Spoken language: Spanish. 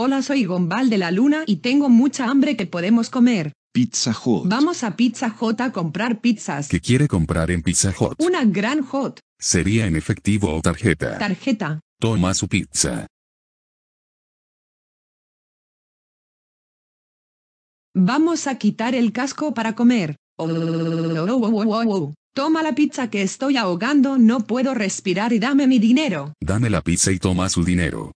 Hola, soy Gombal de la Luna y tengo mucha hambre que podemos comer. Pizza Hot. Vamos a Pizza Hot a comprar pizzas. ¿Qué quiere comprar en Pizza Hot? Una gran hot. ¿Sería en efectivo o tarjeta? Tarjeta. Toma su pizza. Vamos a quitar el casco para comer. toma la pizza que estoy ahogando, no puedo respirar y dame mi dinero. Dame la pizza y toma su dinero.